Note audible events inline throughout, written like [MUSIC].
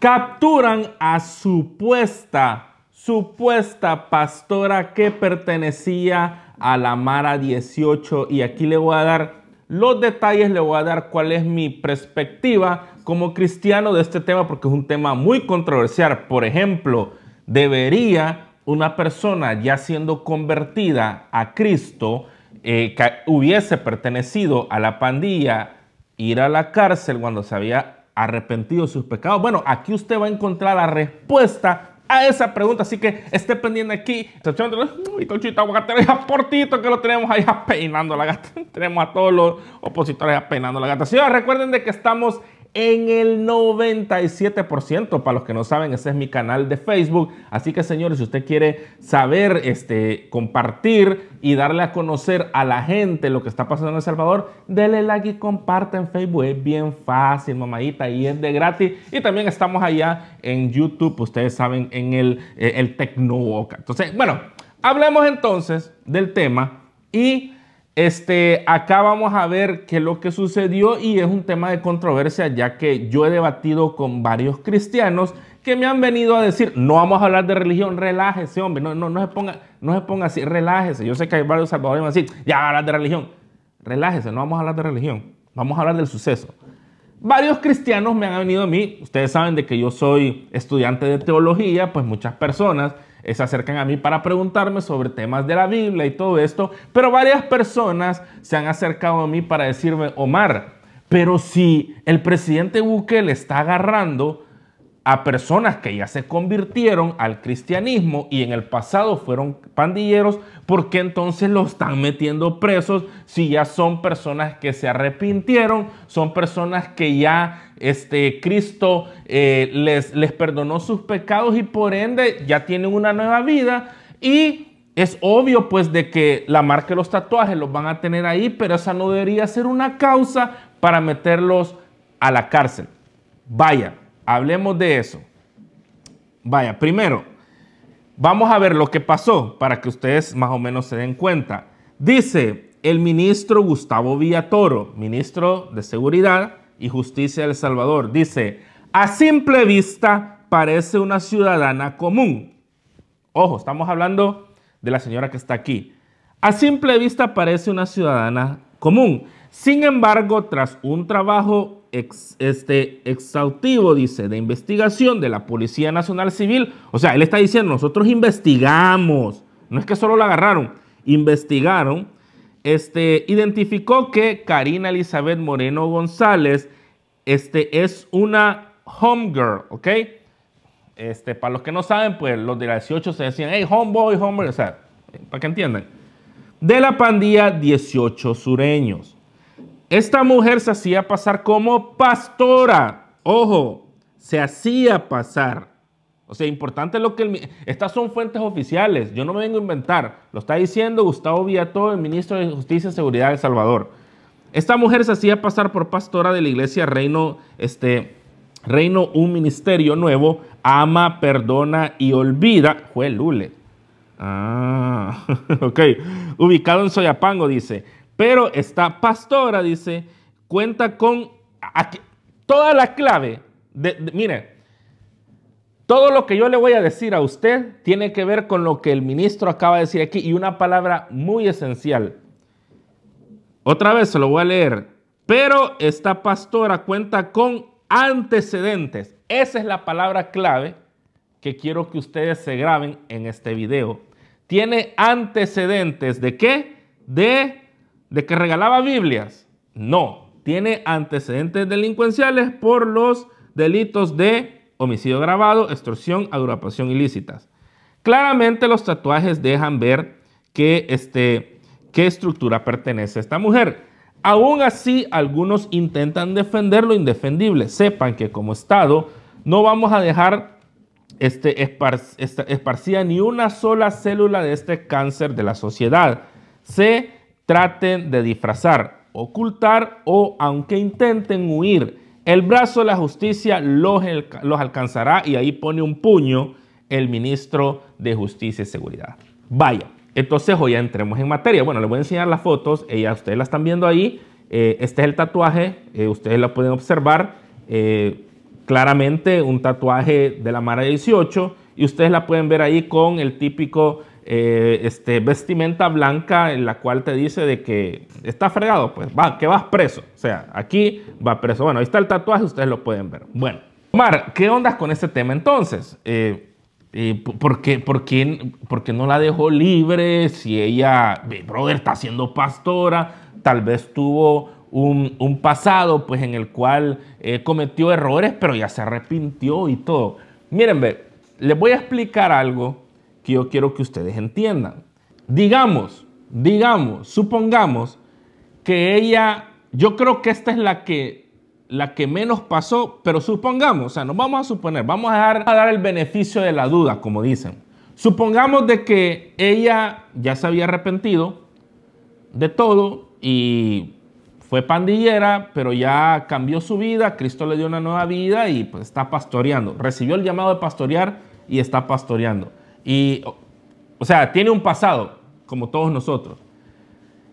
capturan a supuesta, supuesta pastora que pertenecía a la Mara 18. Y aquí le voy a dar los detalles, le voy a dar cuál es mi perspectiva como cristiano de este tema, porque es un tema muy controversial. Por ejemplo, debería una persona ya siendo convertida a Cristo, que eh, hubiese pertenecido a la pandilla, ir a la cárcel cuando se había arrepentido de sus pecados? Bueno, aquí usted va a encontrar la respuesta a esa pregunta, así que esté pendiente aquí. Y Conchita Ya portito que lo tenemos allá peinando la gata. [LAUGHS] Tenemos a todos los opositores a peinando la gata. Señores, recuerden de que estamos en el 97%. Para los que no saben, ese es mi canal de Facebook. Así que señores, si usted quiere saber, este, compartir y darle a conocer a la gente lo que está pasando en El Salvador, dele like y comparte en Facebook. Es bien fácil, mamadita, y es de gratis. Y también estamos allá en YouTube, ustedes saben, en el, eh, el Tecnoboca. Entonces, bueno, hablemos entonces del tema y este, acá vamos a ver qué es lo que sucedió y es un tema de controversia ya que yo he debatido con varios cristianos que me han venido a decir, no vamos a hablar de religión, relájese hombre, no, no, se, ponga, no así, relájese. Yo sé que hay varios a decir, ya hablar de religión, relájese, no vamos a hablar de religión, vamos a hablar del suceso. Varios cristianos me han venido a mí, ustedes saben de que yo soy estudiante de teología, pues muchas personas eh, se acercan a mí para preguntarme sobre temas de la Biblia y todo esto, pero varias personas se han acercado a mí para decirme, Omar, pero si el presidente Bukele está agarrando a personas que ya se convirtieron al cristianismo y en el pasado fueron pandilleros, ¿por qué entonces los están metiendo presos si ya son personas que se arrepintieron, son personas que ya este, Cristo eh, les, les perdonó sus pecados y por ende ya tienen una nueva vida y es obvio pues de que la marca de los tatuajes los van a tener ahí, pero esa no debería ser una causa para meterlos a la cárcel. Vaya, hablemos de eso. Vaya, primero, vamos a ver lo que pasó para que ustedes más o menos se den cuenta. Dice el ministro Gustavo Villatoro, ministro de Seguridad, y Justicia del Salvador. Dice, a simple vista parece una ciudadana común. Ojo, estamos hablando de la señora que está aquí. A simple vista parece una ciudadana común. Sin embargo, tras un trabajo este, exhaustivo, dice, de investigación de la Policía Nacional Civil, o sea, él está diciendo, nosotros investigamos, no es que solo la agarraron, investigaron este, identificó que Karina Elizabeth Moreno González este, es una homegirl, ¿ok? Este, para los que no saben, pues los de las 18 se decían, hey, homeboy, homeboy, o sea, para que entiendan. De la pandilla 18 sureños. Esta mujer se hacía pasar como pastora. Ojo, se hacía pasar. O sea, importante lo que... estas son fuentes oficiales, yo no me vengo a inventar. Lo está diciendo Gustavo Villató, el ministro de Justicia y Seguridad de El Salvador. Esta mujer se hacía pasar por pastora de la iglesia Reino, este, Reino Un Ministerio Nuevo, ama, perdona y olvida. Fue Lule. Ah, [LAUGHS] ok. Ubicado en Soyapango, dice. Pero esta pastora, dice, cuenta con... toda la clave. De, mire, todo lo que yo le voy a decir a usted tiene que ver con lo que el ministro acaba de decir aquí y una palabra muy esencial. Otra vez se lo voy a leer. Pero esta pastora cuenta con antecedentes. Esa es la palabra clave que quiero que ustedes se graben en este video. Tiene antecedentes de qué? De, de que regalaba Biblias. No, tiene antecedentes delincuenciales por los delitos de homicidio grabado, extorsión, agrupación ilícitas. Claramente los tatuajes dejan ver este, qué estructura pertenece a esta mujer. Aún así, algunos intentan defender lo indefendible. Sepan que como Estado no vamos a dejar este, esparcida ni una sola célula de este cáncer de la sociedad. Se traten de disfrazar, ocultar o aunque intenten huir el brazo de la justicia los, los alcanzará y ahí pone un puño el ministro de Justicia y Seguridad. Vaya, entonces hoy ya entremos en materia. Bueno, les voy a enseñar las fotos, ellas eh, ustedes las están viendo ahí. Eh, este es el tatuaje, eh, ustedes la pueden observar. claramente un tatuaje de la Mara 18 y ustedes la pueden ver ahí con el típico eh, este, vestimenta blanca en la cual te dice de que está fregado, pues va, que vas preso. O sea, aquí va preso. Bueno, ahí está el tatuaje, ustedes lo pueden ver. Bueno, Omar, ¿qué onda con este tema entonces? Eh, ¿por, qué, no la dejó libre? Si ella, brother, está siendo pastora, tal vez tuvo un, pasado pues, en el cual eh, cometió errores, pero ya se arrepintió y todo. Miren, ve, les voy a explicar algo que yo quiero que ustedes entiendan. Digamos, digamos, supongamos que ella, yo creo que esta es la que, la que menos pasó, pero supongamos, o sea, no vamos a suponer, vamos a, dar, a dar el beneficio de la duda, como dicen. Supongamos de que ella ya se había arrepentido de todo y fue pandillera, pero ya cambió su vida, Cristo le dio una nueva vida y pues está pastoreando. Recibió el llamado de pastorear y está pastoreando. Y, o sea, tiene un pasado, como todos nosotros.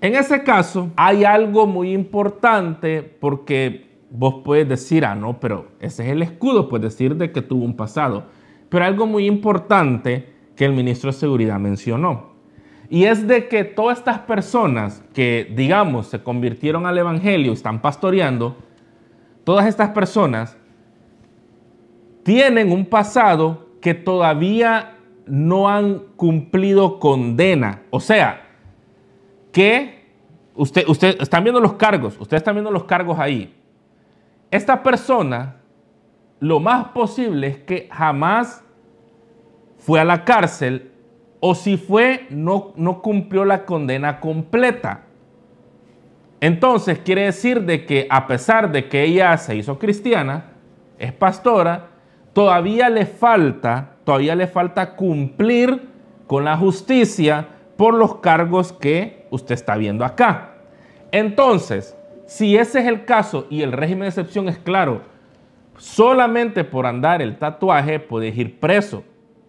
En ese caso, hay algo muy importante porque vos puedes decir, ah, no, pero ese es el escudo, puedes decir de que tuvo un pasado. Pero algo muy importante que el ministro de Seguridad mencionó. Y es de que todas estas personas que, digamos, se convirtieron al Evangelio, están pastoreando, todas estas personas tienen un pasado que todavía no han cumplido condena. O sea, que usted, usted están viendo los cargos, ustedes están viendo los cargos ahí. Esta persona, lo más posible es que jamás fue a la cárcel o si fue, no, no cumplió la condena completa. Entonces quiere decir de que a pesar de que ella se hizo cristiana, es pastora, todavía le falta, todavía le falta cumplir con la justicia por los cargos que usted está viendo acá. Entonces, si ese es el caso y el régimen de excepción es claro, solamente por andar el tatuaje puedes ir preso,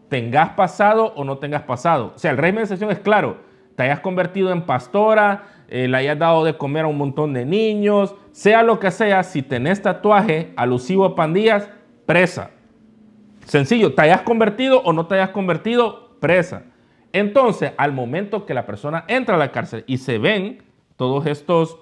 tengas pasado o no tengas pasado. O sea, el régimen de excepción es claro, te hayas convertido en pastora, eh, le hayas dado de comer a un montón de niños, sea lo que sea, si tenés tatuaje alusivo a pandillas, presa. Sencillo, te hayas convertido o no te hayas convertido, presa. Entonces, al momento que la persona entra a la cárcel y se ven todos estos,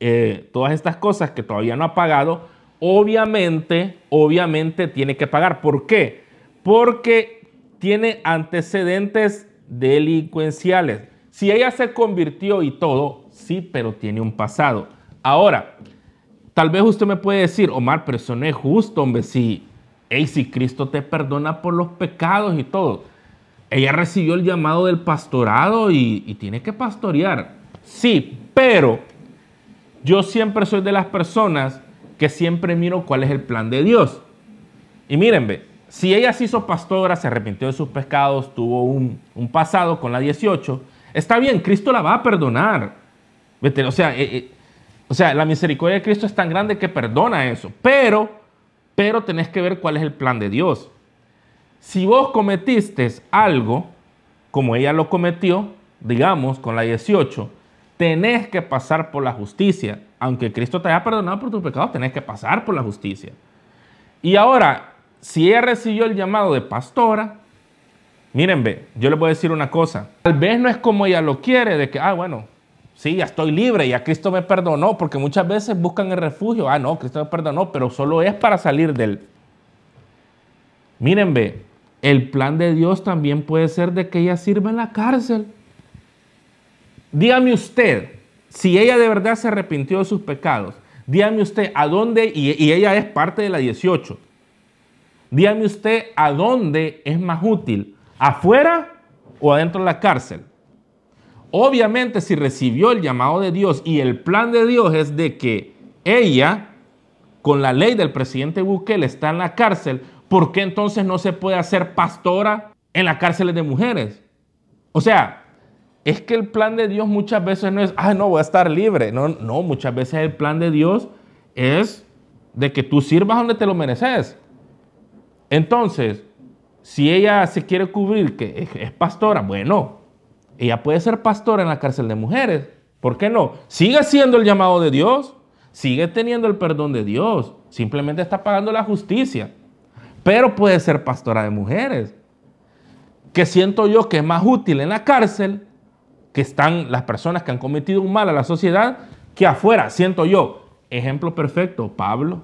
eh, todas estas cosas que todavía no ha pagado, obviamente, obviamente tiene que pagar. ¿Por qué? Porque tiene antecedentes delincuenciales. Si ella se convirtió y todo, sí, pero tiene un pasado. Ahora, tal vez usted me puede decir, Omar, pero eso no es justo, hombre, sí hey, si Cristo te perdona por los pecados y todo. Ella recibió el llamado del pastorado y, tiene que pastorear. Sí, pero yo siempre soy de las personas que siempre miro cuál es el plan de Dios. Y mírenme, si ella se hizo pastora, se arrepintió de sus pecados, tuvo un, pasado con la 18, está bien, Cristo la va a perdonar. O sea, eh, eh, o sea, la misericordia de Cristo es tan grande que perdona eso. Pero pero tenés que ver cuál es el plan de Dios. Si vos cometiste algo, como ella lo cometió, digamos, con la 18, tenés que pasar por la justicia. Aunque Cristo te haya perdonado por tus pecados, tenés que pasar por la justicia. Y ahora, si ella recibió el llamado de pastora, miren, ve, yo le voy a decir una cosa. Tal vez no es como ella lo quiere, de que, ah, bueno, Sí, ya estoy libre, y a Cristo me perdonó, porque muchas veces buscan el refugio. Ah, no, Cristo me perdonó, pero solo es para salir del... Miren, ve, el plan de Dios también puede ser de que ella sirva en la cárcel. Dígame usted, si ella de verdad se arrepintió de sus pecados, dígame usted a dónde, y, y ella es parte de la 18, dígame usted a dónde es más útil, afuera o adentro de la cárcel. Obviamente si recibió el llamado de Dios y el plan de Dios es de que ella, con la ley del presidente Bukele, está en la cárcel, ¿por qué entonces no se puede hacer pastora en las cárceles de mujeres? O sea, es que el plan de Dios muchas veces no es, ¡ay, no, voy a estar libre. No, no, muchas veces el plan de Dios es de que tú sirvas donde te lo mereces. Entonces, si ella se quiere cubrir que es pastora, bueno, ella puede ser pastora en la cárcel de mujeres. ¿Por qué no? Sigue siendo el llamado de Dios, sigue teniendo el perdón de Dios, simplemente está pagando la justicia. Pero puede ser pastora de mujeres, que siento yo que es más útil en la cárcel que están las personas que han cometido un mal a la sociedad que afuera, siento yo. Ejemplo perfecto, Pablo.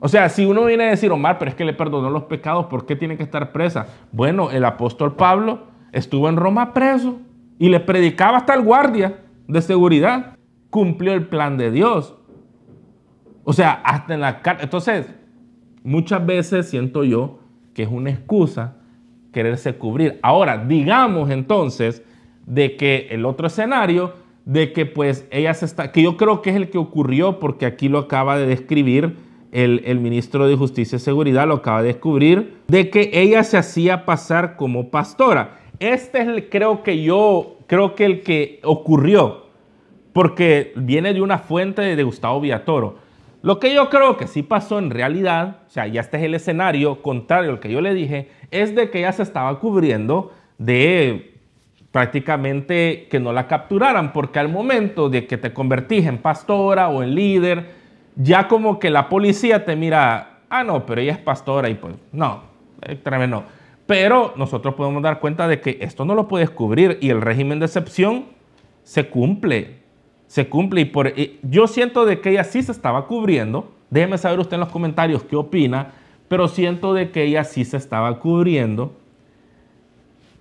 O sea, si uno viene a decir, Omar, pero es que le perdonó los pecados, ¿por qué tiene que estar presa? Bueno, el apóstol Pablo estuvo en Roma preso y le predicaba hasta el guardia de seguridad. Cumplió el plan de Dios. O sea, hasta en la cárcel. Entonces, muchas veces siento yo que es una excusa quererse cubrir. Ahora, digamos entonces de que el otro escenario, de que pues ella se está, que yo creo que es el que ocurrió porque aquí lo acaba de describir el, el ministro de Justicia y Seguridad, lo acaba de descubrir, de que ella se hacía pasar como pastora este es el, creo que yo, creo que el que ocurrió, porque viene de una fuente de Gustavo Villatoro. Lo que yo creo que sí pasó en realidad, o sea, ya este es el escenario contrario al que yo le dije, es de que ella se estaba cubriendo de prácticamente que no la capturaran, porque al momento de que te convertís en pastora o en líder, ya como que la policía te mira, ah, no, pero ella es pastora y pues no, eh, tremendo. Pero nosotros podemos dar cuenta de que esto no lo puedes cubrir y el régimen de excepción se cumple. Se cumple y, por, yo siento de que ella sí se estaba cubriendo. Déjeme saber usted en los comentarios qué opina, pero siento de que ella sí se estaba cubriendo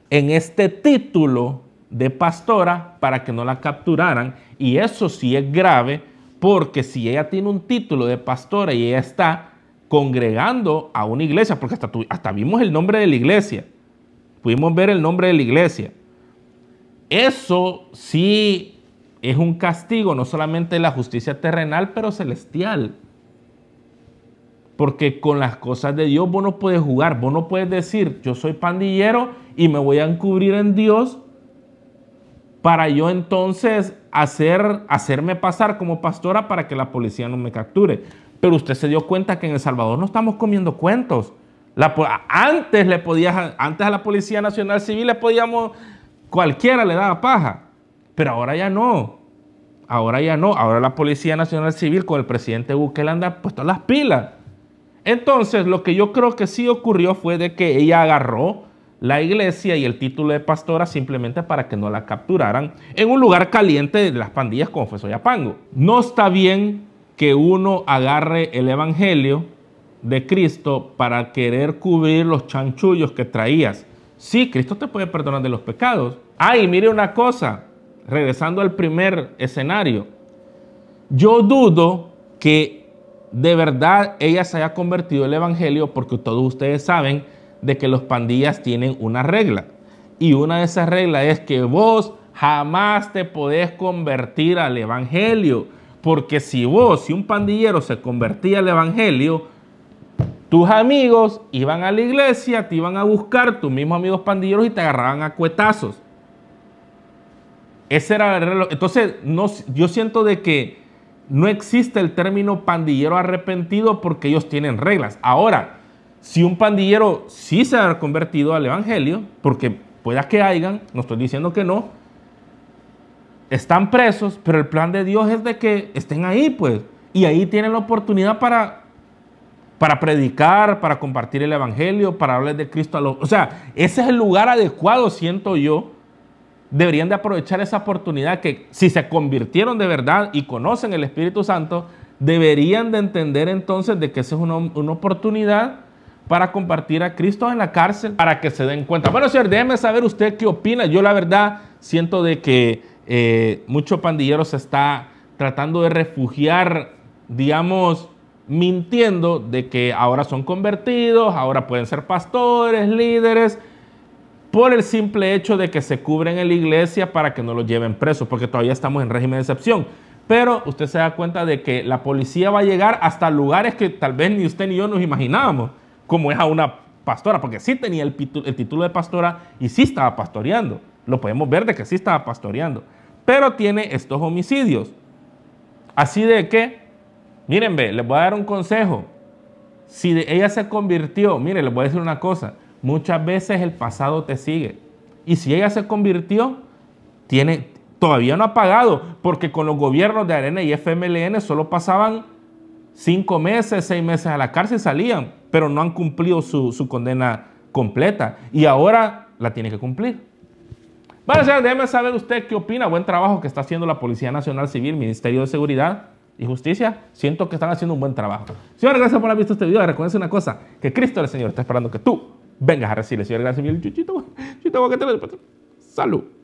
en este título de pastora para que no la capturaran. Y eso sí es grave porque si ella tiene un título de pastora y ella está congregando a una iglesia, porque hasta, hasta vimos el nombre de la iglesia, pudimos ver el nombre de la iglesia. Eso sí es un castigo, no solamente de la justicia terrenal, pero celestial. Porque con las cosas de Dios vos no puedes jugar, vos no puedes decir, yo soy pandillero y me voy a encubrir en Dios para yo entonces hacer, hacerme pasar como pastora para que la policía no me capture. Pero usted se dio cuenta que en El Salvador no estamos comiendo cuentos. antes, le antes a la Policía Nacional Civil le podíamos, cualquiera le daba paja, pero ahora ya no. Ahora ya no. Ahora la Policía Nacional Civil con el presidente Bukele anda puesto las pilas. Entonces, lo que yo creo que sí ocurrió fue de que ella agarró la iglesia y el título de pastora simplemente para que no la capturaran en un lugar caliente de las pandillas como fue Soyapango. No está bien que uno agarre el Evangelio de Cristo para querer cubrir los chanchullos que traías. Sí, Cristo te puede perdonar de los pecados. Ay, mire una cosa, regresando al primer escenario, yo dudo que de verdad ella se haya convertido el Evangelio porque todos ustedes saben de que los pandillas tienen una regla. Y una de esas reglas es que vos jamás te podés convertir al Evangelio. Porque si vos, si un pandillero se convertía al Evangelio, tus amigos iban a la iglesia, te iban a buscar, tus mismos amigos pandilleros, y te agarraban a cuetazos. Ese era el Entonces, no, yo siento de que no existe el término pandillero arrepentido porque ellos tienen reglas. Ahora, si un pandillero sí se ha convertido al Evangelio, porque pueda que hayan, no estoy diciendo que no, están presos, pero el plan de Dios es de que estén ahí, pues. Y ahí tienen la oportunidad para, para predicar, para compartir el Evangelio, para hablar de Cristo a los... O sea, ese es el lugar adecuado, siento yo. Deberían de aprovechar esa oportunidad que si se convirtieron de verdad y conocen el Espíritu Santo, deberían de entender entonces de que esa es una, una oportunidad para compartir a Cristo en la cárcel, para que se den cuenta. Bueno, señor, déjeme saber usted qué opina. Yo la verdad siento de que Muchos eh, mucho pandillero se está tratando de refugiar, digamos, mintiendo de que ahora son convertidos, ahora pueden ser pastores, líderes, por el simple hecho de que se cubren en la iglesia para que no los lleven presos, porque todavía estamos en régimen de excepción. Pero usted se da cuenta de que la policía va a llegar hasta lugares que tal vez ni usted ni yo nos imaginábamos, como es a una pastora, porque sí tenía el, el título de pastora y sí estaba pastoreando. Lo podemos ver de que sí estaba pastoreando pero tiene estos homicidios. Así de que, miren, ve, les voy a dar un consejo. Si ella se convirtió, miren, les voy a decir una cosa, muchas veces el pasado te sigue. Y si ella se convirtió, tiene, todavía no ha pagado, porque con los gobiernos de Arena y FMLN solo pasaban cinco meses, seis meses a la cárcel, salían, pero no han cumplido su condena completa. Y ahora la tiene que cumplir. Bueno, señor, déjeme saber usted qué opina. Buen trabajo que está haciendo la Policía Nacional Civil, Ministerio de Seguridad y Justicia. Siento que están haciendo un buen trabajo. Señor, gracias por haber visto este video. Reconoce una cosa, que Cristo el Señor está esperando que tú vengas a recibir. Señor, gracias mil. Salud.